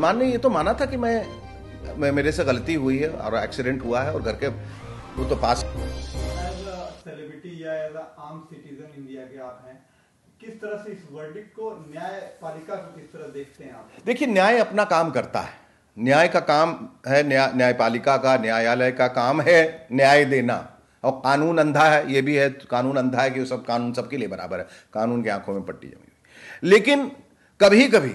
मान ने ये तो माना था कि मैं, मैं मेरे से गलती हुई है और एक्सीडेंट हुआ है और घर के वो तो पास सेलिब्रिटी या एज आम सिटीजन इंडिया के आप हैं किस तरह से इस वर्डिक्ट को न्यायपालिका को किस तरह देखते हैं आप देखिए न्याय अपना काम करता है न्याय का काम है न्या, न्यायपालिका का न्यायालय का काम है न्याय देना और कानून अंधा है ये भी है कानून अंधा है कि सब कानून सबके लिए बराबर है कानून की आंखों में पट्टी जमी हुई लेकिन कभी कभी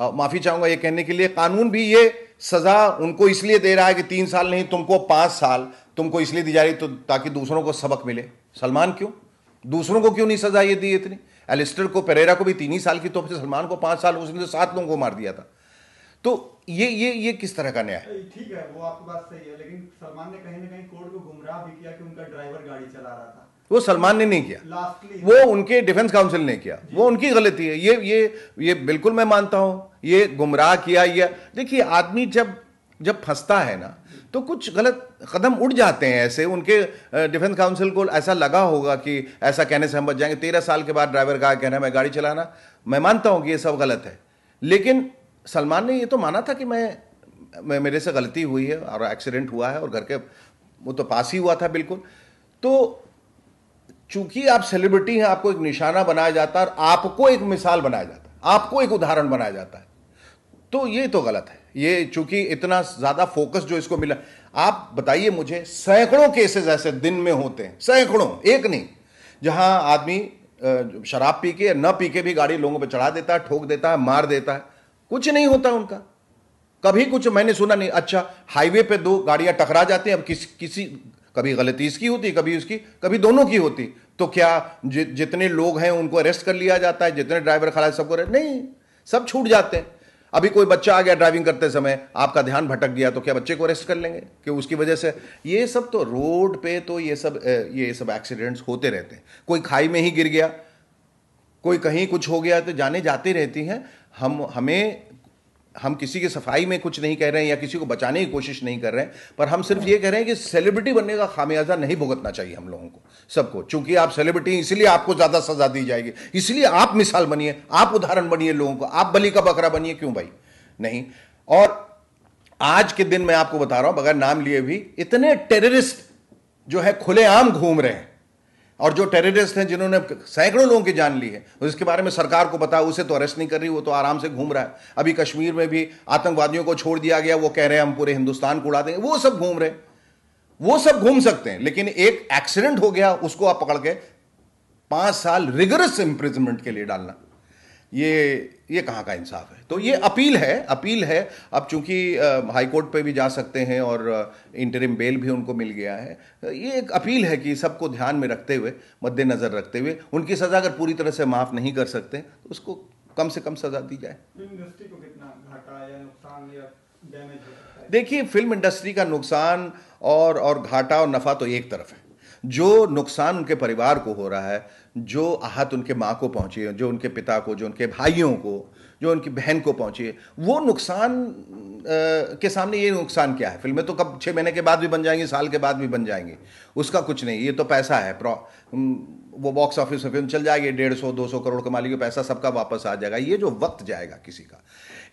माफ़ी चाहूंगा ये कहने के लिए कानून भी ये सज़ा उनको इसलिए दे रहा है कि तीन साल नहीं तुमको पाँच साल तुमको इसलिए दी जा रही तो ताकि दूसरों को सबक मिले सलमान क्यों दूसरों को क्यों नहीं सज़ा ये दी इतनी एलिस्टर को पेरेरा को भी तीन ही साल की तो सलमान को पाँच साल उसने तो सात लोगों को मार दिया था तो ये ये ये किस तरह का न्याय ठीक है वो आपकी बात सही है लेकिन सलमान ने कहीं ना कहीं कोर्ट को गुमराह भी किया कि उनका ड्राइवर गाड़ी चला रहा था वो सलमान ने नहीं किया वो उनके डिफेंस काउंसिल ने किया वो उनकी गलती है ये ये ये बिल्कुल मैं मानता हूँ ये गुमराह किया या देखिए आदमी जब जब फंसता है ना तो कुछ गलत कदम उठ जाते हैं ऐसे उनके डिफेंस काउंसिल को ऐसा लगा होगा कि ऐसा कहने से हम बच जाएंगे तेरह साल के बाद ड्राइवर का कहना मैं गाड़ी चलाना मैं मानता हूँ कि ये सब गलत है लेकिन सलमान ने ये तो माना था कि मैं मेरे से गलती हुई है और एक्सीडेंट हुआ है और घर के वो तो पास ही हुआ था बिल्कुल तो चूंकि आप सेलिब्रिटी हैं आपको एक निशाना बनाया जाता है और आपको एक मिसाल बनाया जाता है आपको एक उदाहरण बनाया जाता है तो ये तो गलत है ये चूंकि इतना ज्यादा फोकस जो इसको मिला आप बताइए मुझे सैकड़ों केसेस ऐसे दिन में होते हैं सैकड़ों एक नहीं जहां आदमी शराब पी के न पी के भी गाड़ी लोगों पर चढ़ा देता है ठोक देता है मार देता है कुछ नहीं होता उनका कभी कुछ मैंने सुना नहीं अच्छा हाईवे पे दो गाड़ियां टकरा जाती हैं अब किस किसी कभी गलती इसकी होती कभी उसकी कभी दोनों की होती तो क्या जि, जितने लोग हैं उनको अरेस्ट कर लिया जाता है जितने ड्राइवर है सबको नहीं सब छूट जाते हैं अभी कोई बच्चा आ गया ड्राइविंग करते समय आपका ध्यान भटक गया तो क्या बच्चे को अरेस्ट कर लेंगे कि उसकी वजह से ये सब तो रोड पे तो ये सब ये सब एक्सीडेंट्स होते रहते हैं कोई खाई में ही गिर गया कोई कहीं कुछ हो गया तो जाने जाती रहती हैं हम हमें हम किसी की सफाई में कुछ नहीं कह रहे हैं या किसी को बचाने की कोशिश नहीं कर रहे हैं पर हम सिर्फ ये कह रहे हैं कि सेलिब्रिटी बनने का खामियाजा नहीं भुगतना चाहिए हम लोगों को सबको चूंकि आप सेलिब्रिटी इसलिए आपको ज़्यादा सजा दी जाएगी इसलिए आप मिसाल बनिए आप उदाहरण बनिए लोगों को आप बली का बकरा बनिए क्यों भाई नहीं और आज के दिन मैं आपको बता रहा हूं बगैर नाम लिए भी इतने टेररिस्ट जो है खुलेआम घूम रहे हैं और जो टेररिस्ट हैं जिन्होंने सैकड़ों लोगों की जान ली है उसके बारे में सरकार को बताया उसे तो अरेस्ट नहीं कर रही वो तो आराम से घूम रहा है अभी कश्मीर में भी आतंकवादियों को छोड़ दिया गया वो कह रहे हैं हम पूरे हिंदुस्तान को उड़ा देंगे वो सब घूम रहे वो सब घूम सकते हैं लेकिन एक एक्सीडेंट हो गया उसको आप पकड़ के पांच साल रिगरस इंप्रिजमेंट के लिए डालना ये ये कहाँ का इंसाफ है तो ये अपील है अपील है अब चूंकि हाईकोर्ट पे भी जा सकते हैं और इंटरिम बेल भी उनको मिल गया है तो ये एक अपील है कि सबको ध्यान में रखते हुए मद्देनज़र रखते हुए उनकी सज़ा अगर पूरी तरह से माफ़ नहीं कर सकते तो उसको कम से कम सज़ा दी जाए देखिए फिल्म इंडस्ट्री का नुकसान और और घाटा और नफ़ा तो एक तरफ है जो नुकसान उनके परिवार को हो रहा है जो आहत उनके माँ को पहुँची है जो उनके पिता को जो उनके भाइयों को जो उनकी बहन को पहुँची है वो नुकसान आ, के सामने ये नुकसान क्या है फिल्में तो कब छः महीने के बाद भी बन जाएंगी साल के बाद भी बन जाएंगी उसका कुछ नहीं ये तो पैसा है प्रॉ वो बॉक्स ऑफिस में फिल्म चल जाएगी डेढ़ सौ दो सौ करोड़ कमा लीजिए पैसा सबका वापस आ जाएगा ये जो वक्त जाएगा किसी का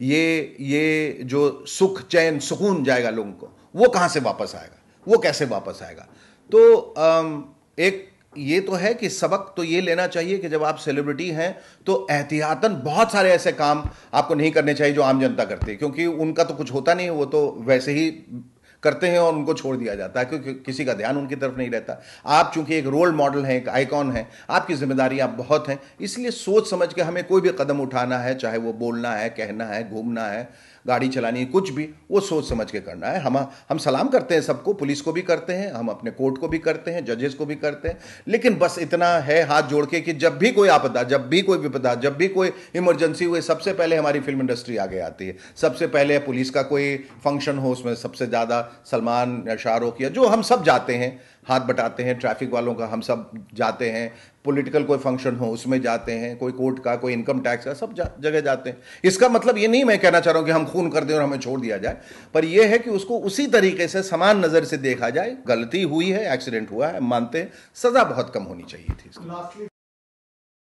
ये ये जो सुख चैन सुकून जाएगा लोगों को वो कहाँ से वापस आएगा वो कैसे वापस आएगा तो एक ये तो है कि सबक तो ये लेना चाहिए कि जब आप सेलिब्रिटी हैं तो एहतियातन बहुत सारे ऐसे काम आपको नहीं करने चाहिए जो आम जनता करती है क्योंकि उनका तो कुछ होता नहीं वो तो वैसे ही करते हैं और उनको छोड़ दिया जाता है क्योंकि किसी का ध्यान उनकी तरफ नहीं रहता आप चूंकि एक रोल मॉडल हैं एक आइकॉन हैं आपकी जिम्मेदारी आप बहुत हैं इसलिए सोच समझ के हमें कोई भी कदम उठाना है चाहे वो बोलना है कहना है घूमना है गाड़ी चलानी कुछ भी वो सोच समझ के करना है हम हम सलाम करते हैं सबको पुलिस को भी करते हैं हम अपने कोर्ट को भी करते हैं जजेस को भी करते हैं लेकिन बस इतना है हाथ जोड़ के कि जब भी कोई आपदा जब भी कोई विपदा जब भी कोई इमरजेंसी हुए सबसे पहले हमारी फिल्म इंडस्ट्री आगे आती है सबसे पहले पुलिस का कोई फंक्शन हो उसमें सबसे ज़्यादा सलमान या शाहरुख या जो हम सब जाते हैं हाथ बटाते हैं ट्रैफिक वालों का हम सब जाते हैं पॉलिटिकल कोई फंक्शन हो उसमें जाते हैं कोई कोर्ट का कोई इनकम टैक्स का सब जा, जगह जाते हैं इसका मतलब ये नहीं मैं कहना चाह रहा हूँ कि हम खून कर दें और हमें छोड़ दिया जाए पर यह है कि उसको उसी तरीके से समान नज़र से देखा जाए गलती हुई है एक्सीडेंट हुआ है मानते हैं सज़ा बहुत कम होनी चाहिए थी